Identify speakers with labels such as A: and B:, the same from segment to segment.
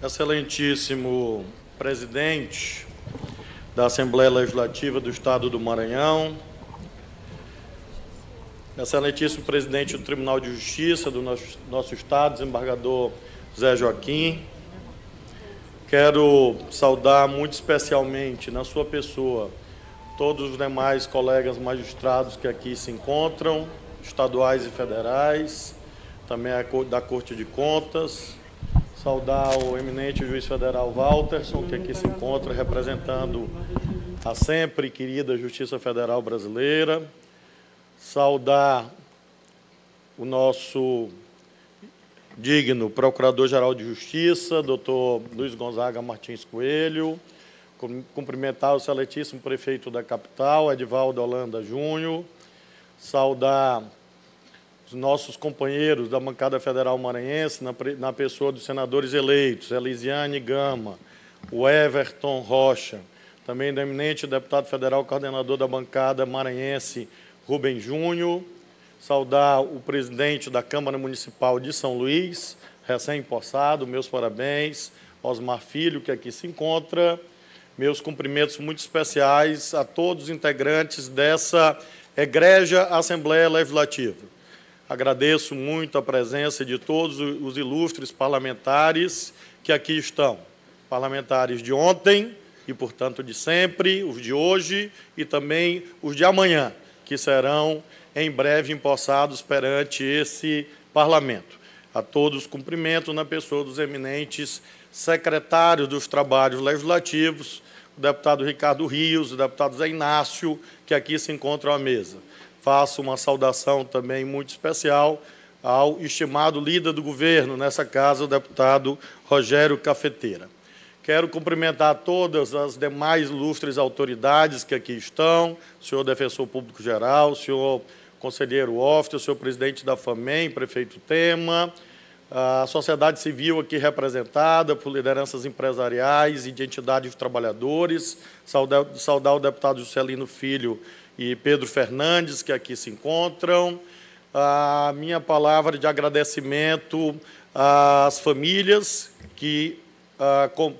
A: Excelentíssimo presidente da Assembleia Legislativa do Estado do Maranhão, excelentíssimo presidente do Tribunal de Justiça do nosso, nosso Estado, desembargador Zé Joaquim, quero saudar muito especialmente na sua pessoa todos os demais colegas magistrados que aqui se encontram, estaduais e federais, também da Corte de Contas, Saudar o eminente juiz federal Walterson, que aqui se encontra representando a sempre querida Justiça Federal Brasileira. Saudar o nosso digno Procurador-Geral de Justiça, doutor Luiz Gonzaga Martins Coelho, cumprimentar o seletíssimo prefeito da capital, Edvaldo Holanda Júnior, saudar os nossos companheiros da bancada federal maranhense, na, na pessoa dos senadores eleitos, Elisiane Gama, o Everton Rocha, também do eminente deputado federal coordenador da bancada maranhense, Rubem Júnior, saudar o presidente da Câmara Municipal de São Luís, recém-possado, meus parabéns, Osmar Filho, que aqui se encontra, meus cumprimentos muito especiais a todos os integrantes dessa egrégia Assembleia Legislativa. Agradeço muito a presença de todos os ilustres parlamentares que aqui estão. Parlamentares de ontem e, portanto, de sempre, os de hoje e também os de amanhã, que serão em breve empossados perante esse parlamento. A todos cumprimento na pessoa dos eminentes secretários dos trabalhos legislativos, o deputado Ricardo Rios, o deputado Zé Inácio, que aqui se encontram à mesa. Faço uma saudação também muito especial ao estimado líder do governo nessa casa, o deputado Rogério Cafeteira. Quero cumprimentar todas as demais ilustres autoridades que aqui estão, o senhor defensor público geral, o senhor conselheiro Ofte, o senhor presidente da FAMEM, prefeito Tema, a sociedade civil aqui representada por lideranças empresariais e de entidades de trabalhadores, saudar, o deputado Juscelino Filho e Pedro Fernandes, que aqui se encontram, a minha palavra de agradecimento às famílias que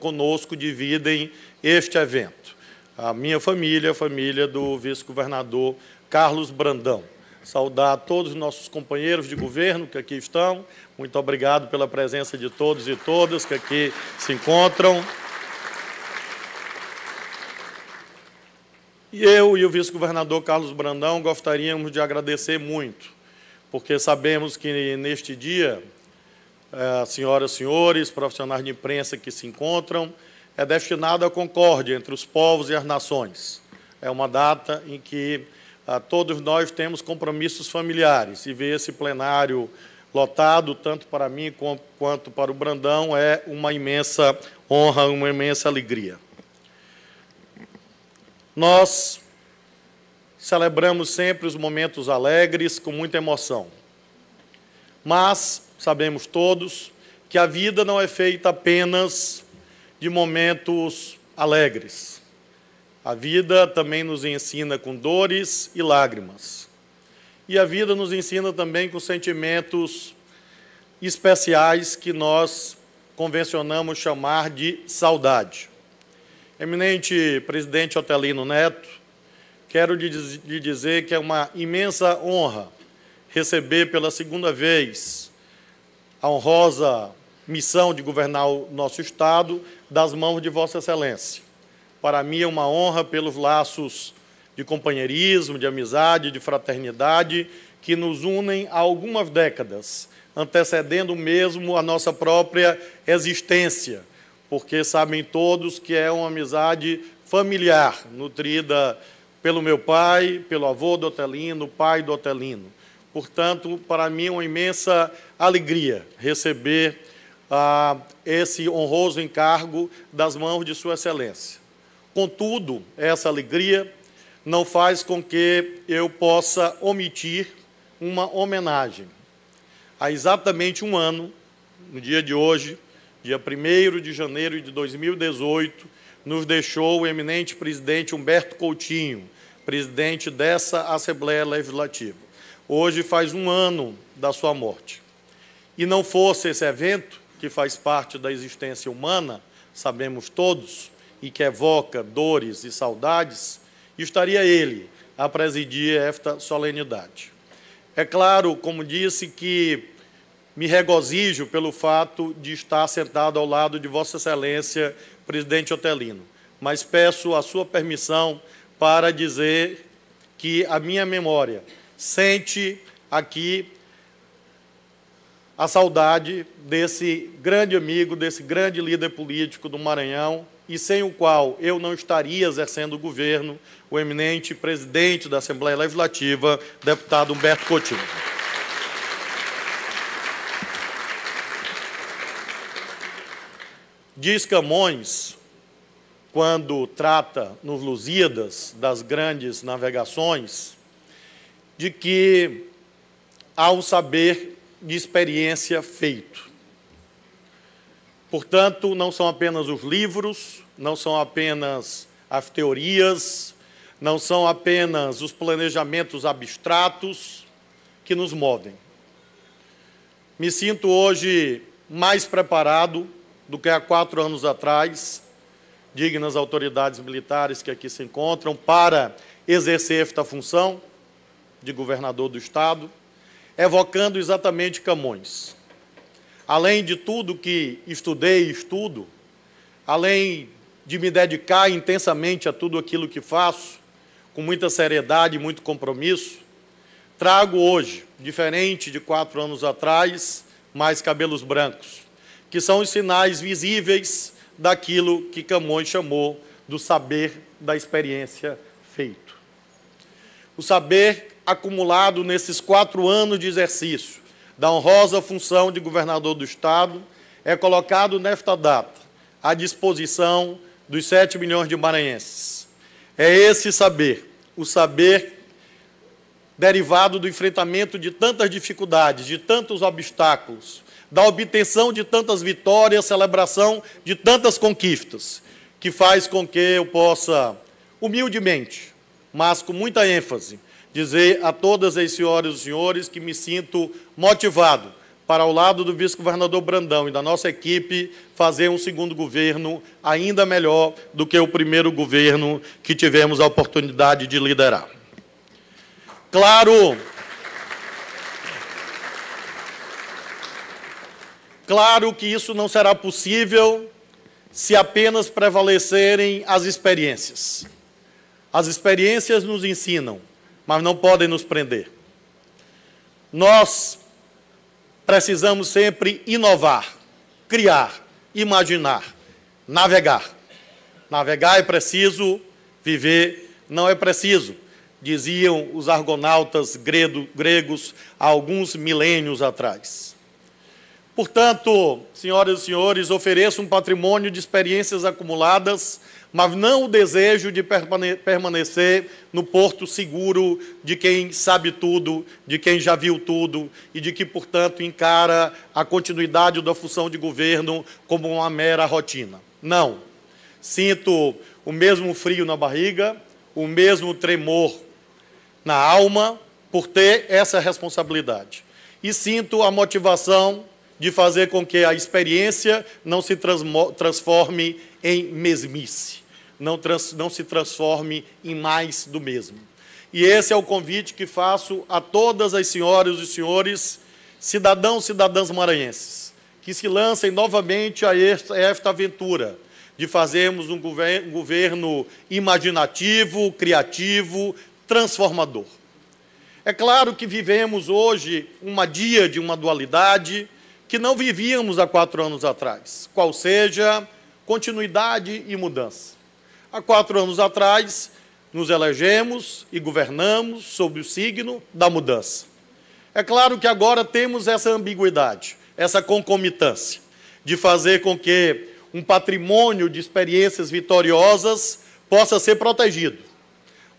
A: conosco dividem este evento. A minha família, a família do vice-governador Carlos Brandão saudar todos os nossos companheiros de governo que aqui estão. Muito obrigado pela presença de todos e todas que aqui se encontram. E eu e o vice-governador Carlos Brandão gostaríamos de agradecer muito, porque sabemos que neste dia, eh, senhoras e senhores, profissionais de imprensa que se encontram, é destinado à concórdia entre os povos e as nações. É uma data em que todos nós temos compromissos familiares e ver esse plenário lotado, tanto para mim quanto para o Brandão, é uma imensa honra, uma imensa alegria. Nós celebramos sempre os momentos alegres com muita emoção, mas sabemos todos que a vida não é feita apenas de momentos alegres. A vida também nos ensina com dores e lágrimas. E a vida nos ensina também com sentimentos especiais que nós convencionamos chamar de saudade. Eminente presidente Otelino Neto, quero lhe dizer que é uma imensa honra receber pela segunda vez a honrosa missão de governar o nosso Estado das mãos de Vossa Excelência. Para mim é uma honra pelos laços de companheirismo, de amizade, de fraternidade que nos unem há algumas décadas, antecedendo mesmo a nossa própria existência, porque sabem todos que é uma amizade familiar, nutrida pelo meu pai, pelo avô do Otelino, pai do Otelino. Portanto, para mim é uma imensa alegria receber ah, esse honroso encargo das mãos de Sua Excelência. Contudo, essa alegria não faz com que eu possa omitir uma homenagem. Há exatamente um ano, no dia de hoje, dia 1 de janeiro de 2018, nos deixou o eminente presidente Humberto Coutinho, presidente dessa Assembleia Legislativa. Hoje faz um ano da sua morte. E não fosse esse evento, que faz parte da existência humana, sabemos todos, e que evoca dores e saudades, estaria ele a presidir esta solenidade. É claro, como disse, que me regozijo pelo fato de estar sentado ao lado de Vossa Excelência, presidente Otelino, mas peço a sua permissão para dizer que a minha memória sente aqui a saudade desse grande amigo, desse grande líder político do Maranhão, e sem o qual eu não estaria exercendo o governo, o eminente presidente da Assembleia Legislativa, deputado Humberto Coutinho. Diz Camões, quando trata nos Lusíadas das grandes navegações, de que há um saber de experiência feito. Portanto, não são apenas os livros, não são apenas as teorias, não são apenas os planejamentos abstratos que nos movem. Me sinto hoje mais preparado do que há quatro anos atrás, dignas autoridades militares que aqui se encontram, para exercer esta função de governador do Estado, evocando exatamente Camões além de tudo que estudei e estudo, além de me dedicar intensamente a tudo aquilo que faço, com muita seriedade e muito compromisso, trago hoje, diferente de quatro anos atrás, mais cabelos brancos, que são os sinais visíveis daquilo que Camões chamou do saber da experiência feito. O saber acumulado nesses quatro anos de exercício, da honrosa função de governador do Estado, é colocado nesta data à disposição dos 7 milhões de maranhenses. É esse saber, o saber derivado do enfrentamento de tantas dificuldades, de tantos obstáculos, da obtenção de tantas vitórias, celebração de tantas conquistas, que faz com que eu possa, humildemente, mas com muita ênfase, dizer a todas as senhoras e senhores que me sinto motivado para, ao lado do vice-governador Brandão e da nossa equipe, fazer um segundo governo ainda melhor do que o primeiro governo que tivemos a oportunidade de liderar. Claro. Claro que isso não será possível se apenas prevalecerem as experiências. As experiências nos ensinam mas não podem nos prender. Nós precisamos sempre inovar, criar, imaginar, navegar. Navegar é preciso, viver não é preciso, diziam os argonautas gregos há alguns milênios atrás. Portanto, senhoras e senhores, ofereço um patrimônio de experiências acumuladas mas não o desejo de permanecer no porto seguro de quem sabe tudo, de quem já viu tudo e de que, portanto, encara a continuidade da função de governo como uma mera rotina. Não. Sinto o mesmo frio na barriga, o mesmo tremor na alma por ter essa responsabilidade. E sinto a motivação de fazer com que a experiência não se transforme em mesmice não, trans, não se transforme em mais do mesmo. E esse é o convite que faço a todas as senhoras e senhores, cidadãos e cidadãs maranhenses, que se lancem novamente a esta, a esta aventura de fazermos um governo, um governo imaginativo, criativo, transformador. É claro que vivemos hoje uma dia de uma dualidade que não vivíamos há quatro anos atrás, qual seja continuidade e mudança. Há quatro anos atrás, nos elegemos e governamos sob o signo da mudança. É claro que agora temos essa ambiguidade, essa concomitância, de fazer com que um patrimônio de experiências vitoriosas possa ser protegido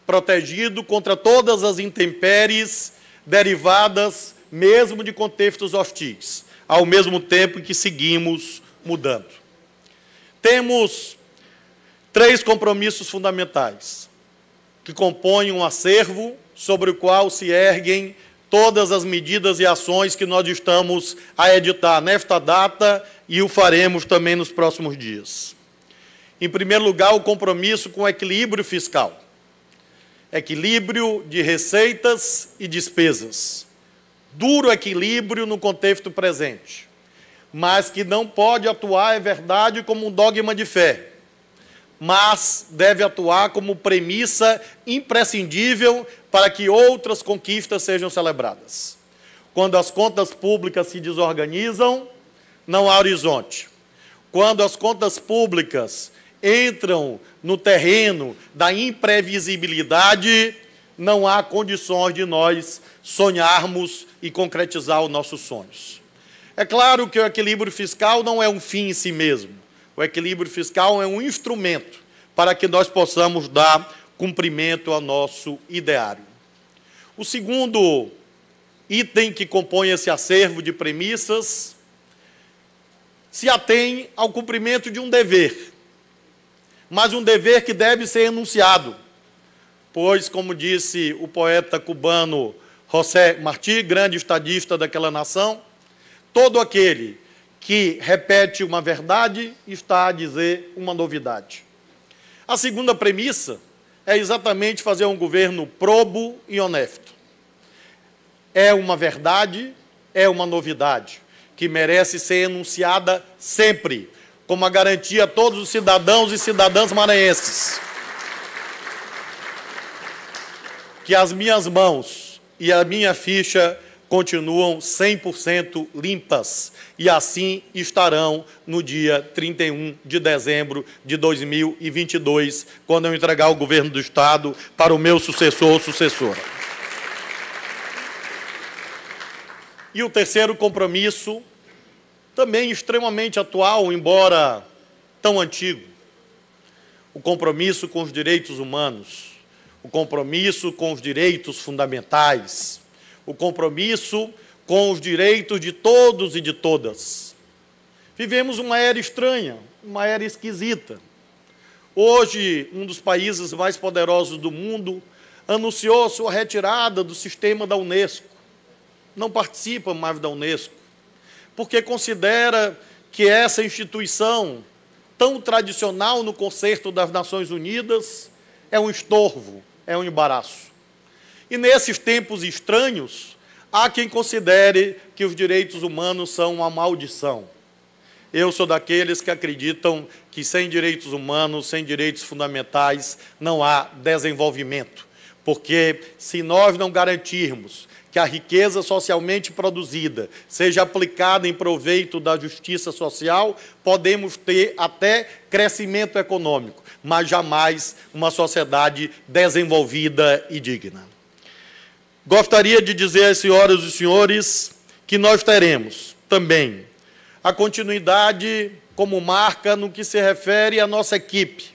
A: protegido contra todas as intempéries derivadas mesmo de contextos hostis, ao mesmo tempo que seguimos mudando. Temos Três compromissos fundamentais que compõem um acervo sobre o qual se erguem todas as medidas e ações que nós estamos a editar nesta data e o faremos também nos próximos dias. Em primeiro lugar, o compromisso com o equilíbrio fiscal. Equilíbrio de receitas e despesas. Duro equilíbrio no contexto presente, mas que não pode atuar, é verdade, como um dogma de fé mas deve atuar como premissa imprescindível para que outras conquistas sejam celebradas. Quando as contas públicas se desorganizam, não há horizonte. Quando as contas públicas entram no terreno da imprevisibilidade, não há condições de nós sonharmos e concretizar os nossos sonhos. É claro que o equilíbrio fiscal não é um fim em si mesmo. O equilíbrio fiscal é um instrumento para que nós possamos dar cumprimento ao nosso ideário. O segundo item que compõe esse acervo de premissas se atém ao cumprimento de um dever, mas um dever que deve ser enunciado, pois, como disse o poeta cubano José Martí, grande estadista daquela nação, todo aquele que repete uma verdade está a dizer uma novidade. A segunda premissa é exatamente fazer um governo probo e honesto. É uma verdade, é uma novidade que merece ser enunciada sempre, como a garantia a todos os cidadãos e cidadãs maranhenses. Que as minhas mãos e a minha ficha continuam 100% limpas e assim estarão no dia 31 de dezembro de 2022, quando eu entregar o governo do Estado para o meu sucessor ou sucessora. E o terceiro compromisso, também extremamente atual, embora tão antigo, o compromisso com os direitos humanos, o compromisso com os direitos fundamentais o compromisso com os direitos de todos e de todas. Vivemos uma era estranha, uma era esquisita. Hoje, um dos países mais poderosos do mundo anunciou sua retirada do sistema da Unesco. Não participa mais da Unesco, porque considera que essa instituição, tão tradicional no concerto das Nações Unidas, é um estorvo, é um embaraço. E nesses tempos estranhos, há quem considere que os direitos humanos são uma maldição. Eu sou daqueles que acreditam que sem direitos humanos, sem direitos fundamentais, não há desenvolvimento. Porque se nós não garantirmos que a riqueza socialmente produzida seja aplicada em proveito da justiça social, podemos ter até crescimento econômico, mas jamais uma sociedade desenvolvida e digna. Gostaria de dizer às senhoras e senhores que nós teremos também a continuidade como marca no que se refere à nossa equipe.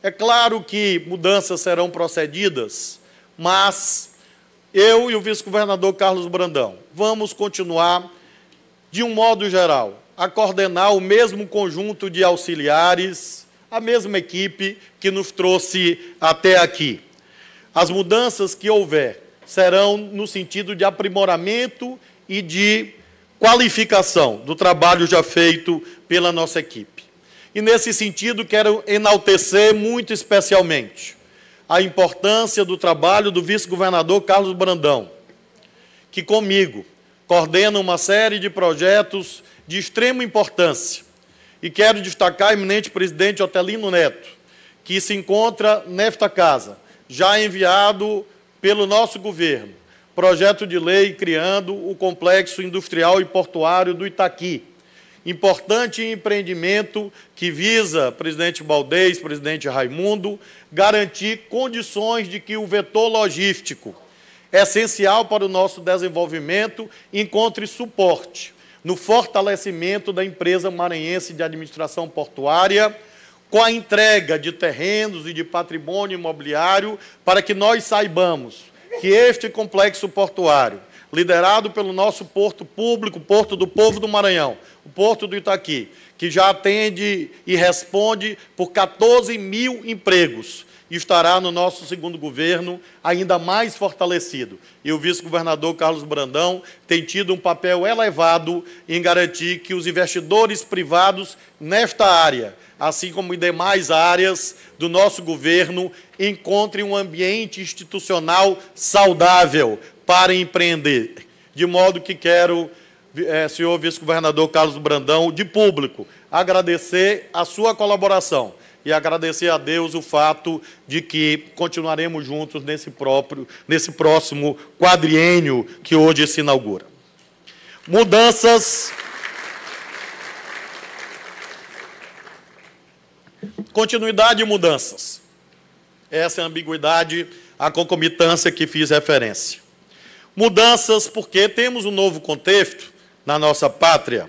A: É claro que mudanças serão procedidas, mas eu e o vice-governador Carlos Brandão vamos continuar, de um modo geral, a coordenar o mesmo conjunto de auxiliares, a mesma equipe que nos trouxe até aqui. As mudanças que houver serão no sentido de aprimoramento e de qualificação do trabalho já feito pela nossa equipe. E nesse sentido, quero enaltecer muito especialmente a importância do trabalho do vice-governador Carlos Brandão, que comigo coordena uma série de projetos de extrema importância. E quero destacar o eminente presidente Otelino Neto, que se encontra nesta casa, já enviado pelo nosso governo, projeto de lei criando o complexo industrial e portuário do Itaqui. Importante empreendimento que visa, presidente Baldez, presidente Raimundo, garantir condições de que o vetor logístico, essencial para o nosso desenvolvimento, encontre suporte no fortalecimento da empresa maranhense de administração portuária com a entrega de terrenos e de patrimônio imobiliário para que nós saibamos que este complexo portuário, liderado pelo nosso porto público, Porto do Povo do Maranhão, o Porto do Itaqui, que já atende e responde por 14 mil empregos, estará no nosso segundo governo ainda mais fortalecido. E o vice-governador Carlos Brandão tem tido um papel elevado em garantir que os investidores privados nesta área, assim como em demais áreas do nosso governo, encontrem um ambiente institucional saudável para empreender. De modo que quero é, senhor vice-governador Carlos Brandão, de público, agradecer a sua colaboração e agradecer a Deus o fato de que continuaremos juntos nesse próprio, nesse próximo quadriênio que hoje se inaugura. Mudanças Continuidade e mudanças. Essa é a ambiguidade, a concomitância que fiz referência. Mudanças porque temos um novo contexto na nossa pátria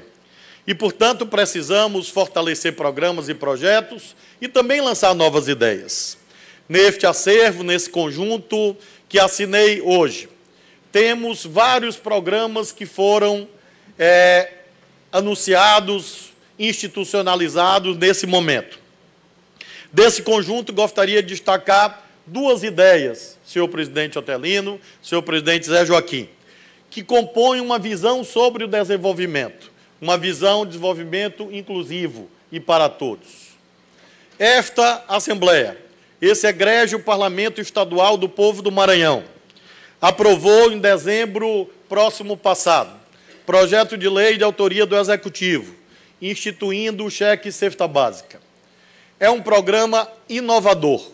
A: e, portanto, precisamos fortalecer programas e projetos e também lançar novas ideias. Neste acervo, nesse conjunto que assinei hoje, temos vários programas que foram é, anunciados, institucionalizados nesse momento. Desse conjunto, gostaria de destacar duas ideias, senhor presidente Otelino, senhor presidente Zé Joaquim, que compõem uma visão sobre o desenvolvimento uma visão de desenvolvimento inclusivo e para todos. Esta Assembleia, esse egrégio Parlamento Estadual do Povo do Maranhão, aprovou em dezembro próximo passado projeto de lei de autoria do Executivo, instituindo o cheque cesta básica. É um programa inovador.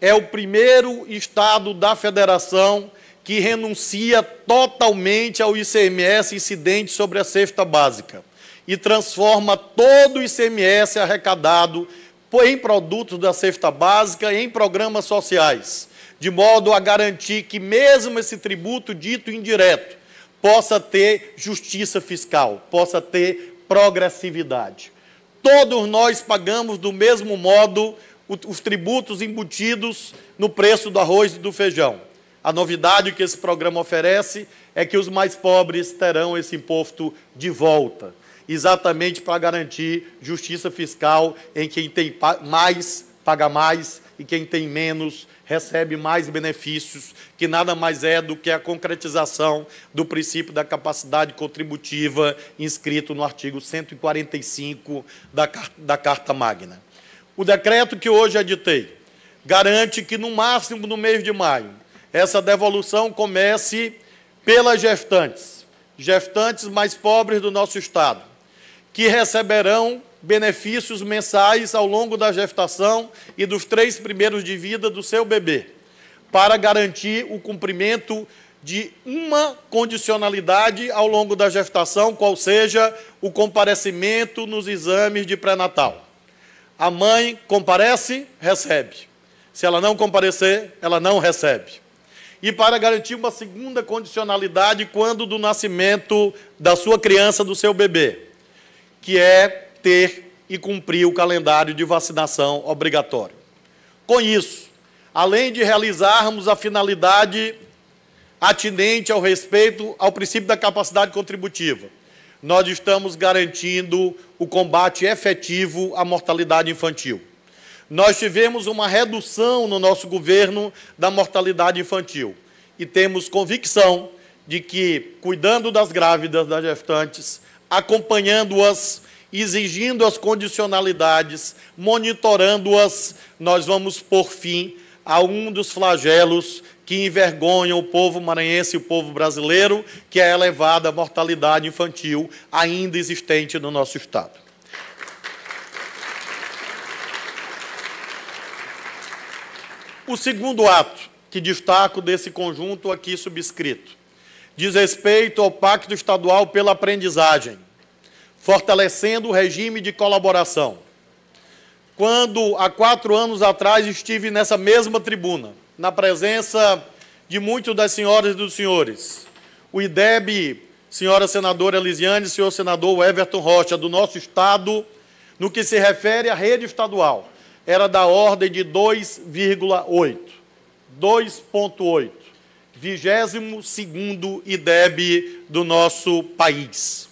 A: É o primeiro Estado da Federação que renuncia totalmente ao ICMS incidente sobre a cesta básica e transforma todo o ICMS arrecadado em produtos da cesta básica em programas sociais, de modo a garantir que mesmo esse tributo dito indireto possa ter justiça fiscal, possa ter progressividade. Todos nós pagamos do mesmo modo os tributos embutidos no preço do arroz e do feijão a novidade que esse programa oferece é que os mais pobres terão esse imposto de volta, exatamente para garantir justiça fiscal em quem tem mais paga mais e quem tem menos recebe mais benefícios, que nada mais é do que a concretização do princípio da capacidade contributiva inscrito no artigo 145 da, da Carta Magna. O decreto que hoje editei garante que, no máximo no mês de maio, essa devolução comece pelas gestantes, gestantes mais pobres do nosso Estado, que receberão benefícios mensais ao longo da gestação e dos três primeiros de vida do seu bebê, para garantir o cumprimento de uma condicionalidade ao longo da gestação, qual seja o comparecimento nos exames de pré-natal. A mãe comparece, recebe. Se ela não comparecer, ela não recebe e para garantir uma segunda condicionalidade quando do nascimento da sua criança, do seu bebê, que é ter e cumprir o calendário de vacinação obrigatório. Com isso, além de realizarmos a finalidade atinente ao respeito ao princípio da capacidade contributiva, nós estamos garantindo o combate efetivo à mortalidade infantil. Nós tivemos uma redução no nosso governo da mortalidade infantil e temos convicção de que, cuidando das grávidas, das gestantes, acompanhando-as, exigindo as condicionalidades, monitorando-as, nós vamos por fim a um dos flagelos que envergonham o povo maranhense e o povo brasileiro, que é a elevada mortalidade infantil ainda existente no nosso Estado. O segundo ato que destaco desse conjunto aqui subscrito diz respeito ao Pacto Estadual pela Aprendizagem, fortalecendo o regime de colaboração. Quando, há quatro anos atrás, estive nessa mesma tribuna, na presença de muitas das senhoras e dos senhores, o IDEB, senhora senadora Elisiane, senhor senador Everton Rocha, do nosso Estado, no que se refere à rede estadual era da ordem de 2,8. 2,8. Vigésimo segundo IDEB do nosso país.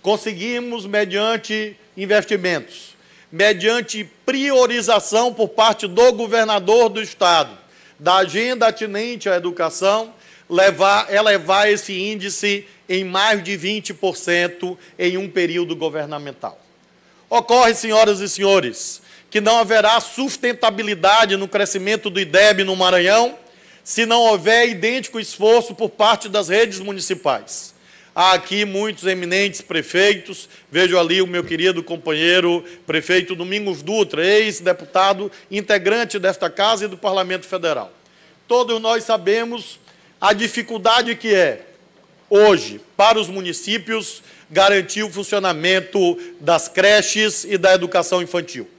A: Conseguimos mediante investimentos, mediante priorização por parte do governador do Estado, da agenda atinente à educação, levar, elevar esse índice em mais de 20% em um período governamental. Ocorre, senhoras e senhores, que não haverá sustentabilidade no crescimento do IDEB no Maranhão se não houver idêntico esforço por parte das redes municipais. Há aqui muitos eminentes prefeitos, vejo ali o meu querido companheiro prefeito Domingos Dutra, ex-deputado integrante desta casa e do Parlamento Federal. Todos nós sabemos a dificuldade que é hoje para os municípios garantir o funcionamento das creches e da educação infantil.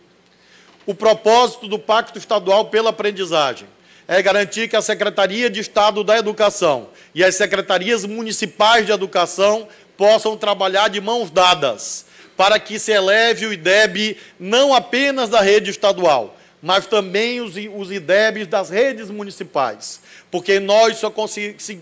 A: O propósito do Pacto Estadual pela Aprendizagem é garantir que a Secretaria de Estado da Educação e as secretarias municipais de educação possam trabalhar de mãos dadas para que se eleve o IDEB não apenas da rede estadual, mas também os, os IDEBs das redes municipais, porque nós só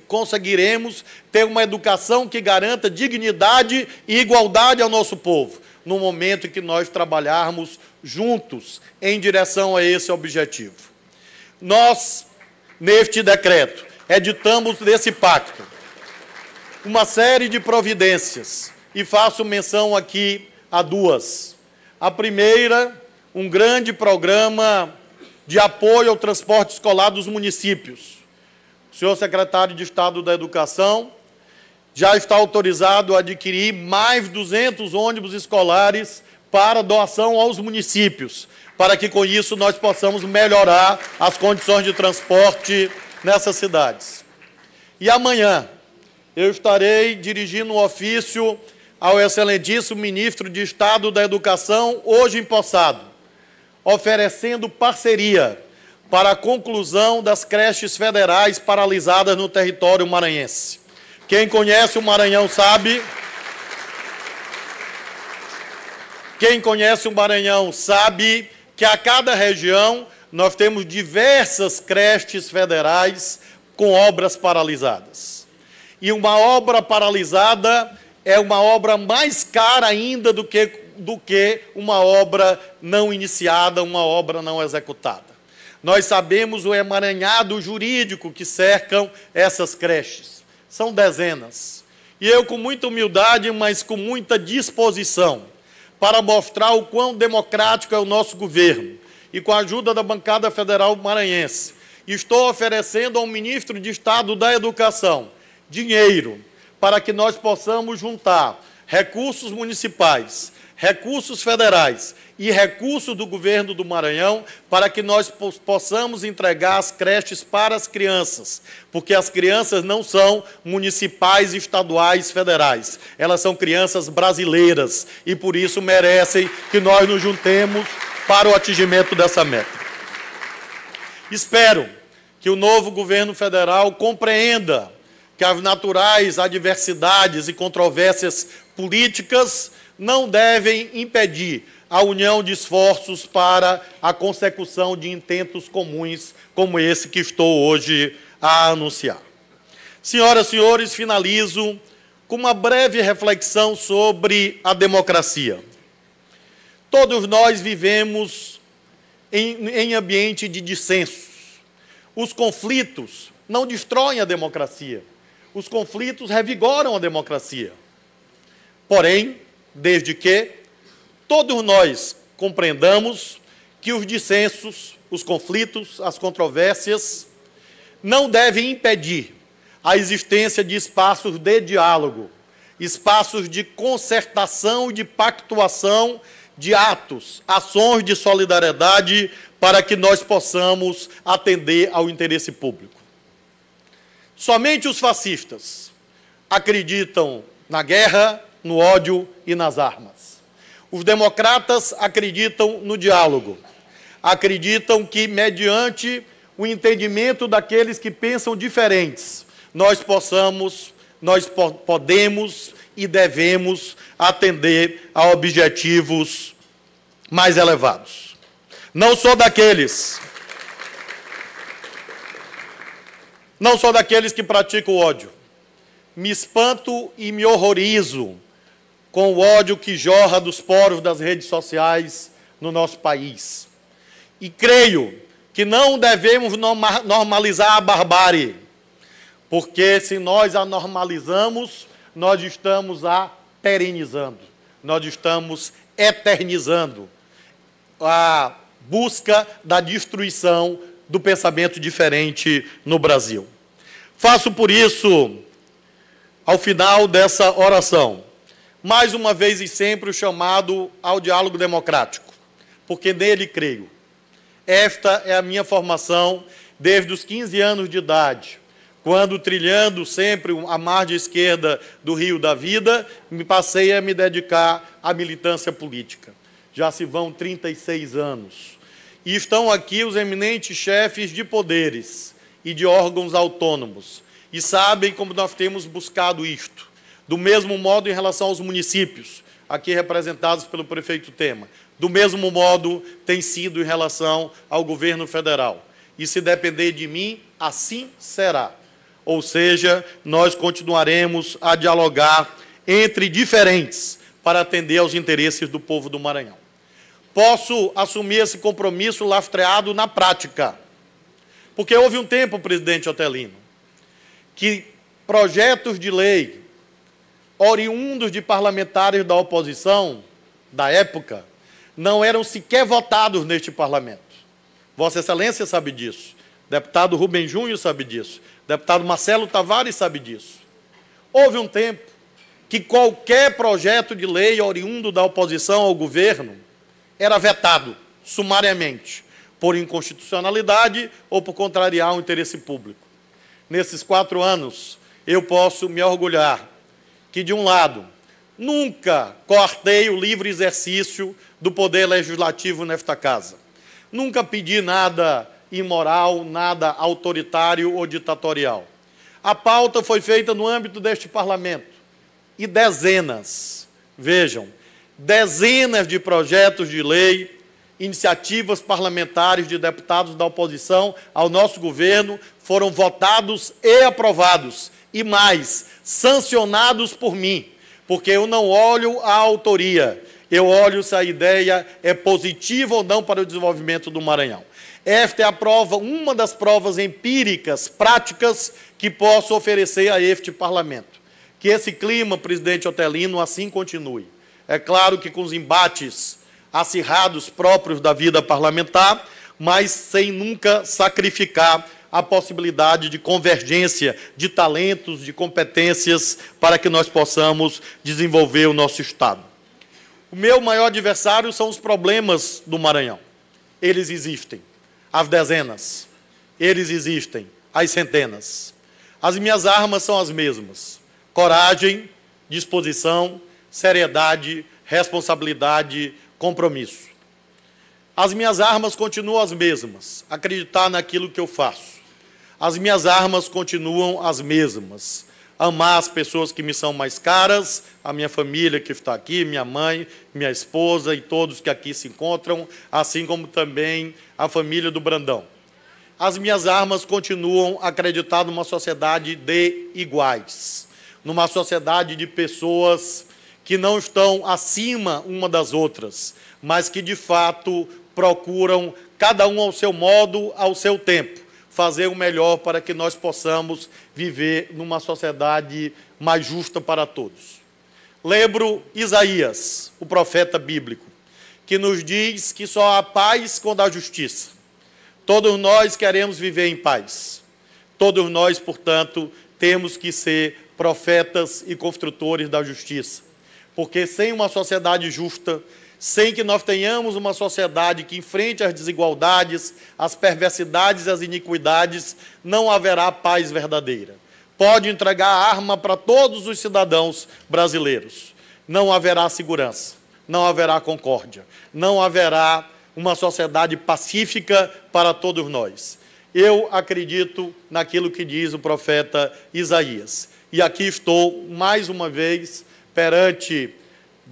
A: conseguiremos ter uma educação que garanta dignidade e igualdade ao nosso povo, no momento em que nós trabalharmos juntos em direção a esse objetivo. Nós, neste decreto, editamos desse pacto uma série de providências e faço menção aqui a duas. A primeira, um grande programa de apoio ao transporte escolar dos municípios. O senhor secretário de Estado da Educação já está autorizado a adquirir mais 200 ônibus escolares para doação aos municípios, para que com isso nós possamos melhorar as condições de transporte nessas cidades. E amanhã eu estarei dirigindo um ofício ao excelentíssimo ministro de Estado da Educação, hoje empossado, oferecendo parceria para a conclusão das creches federais paralisadas no território maranhense. Quem conhece o Maranhão sabe Quem conhece o Maranhão sabe que a cada região nós temos diversas creches federais com obras paralisadas. E uma obra paralisada é uma obra mais cara ainda do que, do que uma obra não iniciada, uma obra não executada. Nós sabemos o emaranhado jurídico que cercam essas creches. São dezenas. E eu, com muita humildade, mas com muita disposição, para mostrar o quão democrático é o nosso governo e com a ajuda da bancada federal maranhense. Estou oferecendo ao ministro de Estado da Educação dinheiro para que nós possamos juntar recursos municipais recursos federais e recursos do governo do Maranhão para que nós possamos entregar as creches para as crianças, porque as crianças não são municipais, estaduais, federais, elas são crianças brasileiras e por isso merecem que nós nos juntemos para o atingimento dessa meta. Espero que o novo governo federal compreenda que as naturais adversidades e controvérsias políticas não devem impedir a união de esforços para a consecução de intentos comuns como esse que estou hoje a anunciar. Senhoras e senhores, finalizo com uma breve reflexão sobre a democracia. Todos nós vivemos em, em ambiente de dissensos. Os conflitos não destroem a democracia. Os conflitos revigoram a democracia. Porém, desde que todos nós compreendamos que os dissensos, os conflitos, as controvérsias não devem impedir a existência de espaços de diálogo, espaços de concertação e de pactuação de atos, ações de solidariedade para que nós possamos atender ao interesse público. Somente os fascistas acreditam na guerra, no ódio e nas armas. Os democratas acreditam no diálogo, acreditam que, mediante o entendimento daqueles que pensam diferentes, nós possamos, nós po podemos e devemos atender a objetivos mais elevados. Não sou daqueles. Não só daqueles que praticam o ódio. Me espanto e me horrorizo com o ódio que jorra dos poros das redes sociais no nosso país. E creio que não devemos normalizar a barbárie, porque se nós a normalizamos, nós estamos a perenizando, nós estamos eternizando a busca da destruição do pensamento diferente no Brasil. Faço por isso, ao final dessa oração, mais uma vez e sempre, o chamado ao diálogo democrático, porque nele creio. Esta é a minha formação desde os 15 anos de idade, quando, trilhando sempre a margem esquerda do Rio da Vida, me passei a me dedicar à militância política. Já se vão 36 anos. E estão aqui os eminentes chefes de poderes e de órgãos autônomos. E sabem como nós temos buscado isto do mesmo modo em relação aos municípios, aqui representados pelo prefeito Tema. Do mesmo modo tem sido em relação ao governo federal. E se depender de mim, assim será. Ou seja, nós continuaremos a dialogar entre diferentes para atender aos interesses do povo do Maranhão. Posso assumir esse compromisso lastreado na prática. Porque houve um tempo, presidente Otelino, que projetos de lei oriundos de parlamentares da oposição da época, não eram sequer votados neste parlamento. Vossa Excelência sabe disso. Deputado Rubem Júnior sabe disso. Deputado Marcelo Tavares sabe disso. Houve um tempo que qualquer projeto de lei oriundo da oposição ao governo era vetado sumariamente por inconstitucionalidade ou por contrariar o interesse público. Nesses quatro anos, eu posso me orgulhar que, de um lado, nunca cortei o livre exercício do poder legislativo nesta casa, nunca pedi nada imoral, nada autoritário ou ditatorial. A pauta foi feita no âmbito deste parlamento e dezenas, vejam, dezenas de projetos de lei, iniciativas parlamentares de deputados da oposição ao nosso governo foram votados e aprovados, e mais, sancionados por mim, porque eu não olho a autoria, eu olho se a ideia é positiva ou não para o desenvolvimento do Maranhão. Esta é a prova, uma das provas empíricas, práticas, que posso oferecer a este parlamento. Que esse clima, presidente Otelino, assim continue. É claro que com os embates acirrados próprios da vida parlamentar, mas sem nunca sacrificar a possibilidade de convergência de talentos, de competências, para que nós possamos desenvolver o nosso Estado. O meu maior adversário são os problemas do Maranhão. Eles existem, as dezenas, eles existem, as centenas. As minhas armas são as mesmas: coragem, disposição, seriedade, responsabilidade, compromisso. As minhas armas continuam as mesmas: acreditar naquilo que eu faço as minhas armas continuam as mesmas. Amar as pessoas que me são mais caras, a minha família que está aqui, minha mãe, minha esposa e todos que aqui se encontram, assim como também a família do Brandão. As minhas armas continuam acreditar numa sociedade de iguais, numa sociedade de pessoas que não estão acima uma das outras, mas que de fato procuram, cada um ao seu modo, ao seu tempo, fazer o melhor para que nós possamos viver numa sociedade mais justa para todos. Lembro Isaías, o profeta bíblico, que nos diz que só há paz quando há justiça. Todos nós queremos viver em paz. Todos nós, portanto, temos que ser profetas e construtores da justiça. Porque sem uma sociedade justa, sem que nós tenhamos uma sociedade que enfrente as desigualdades, as perversidades e as iniquidades, não haverá paz verdadeira. Pode entregar a arma para todos os cidadãos brasileiros. Não haverá segurança, não haverá concórdia, não haverá uma sociedade pacífica para todos nós. Eu acredito naquilo que diz o profeta Isaías. E aqui estou mais uma vez perante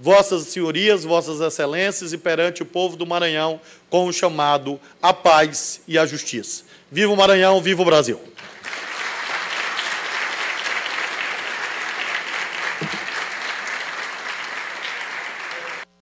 A: vossas senhorias, vossas excelências e perante o povo do Maranhão com o chamado à paz e à justiça. Viva o Maranhão, viva o Brasil!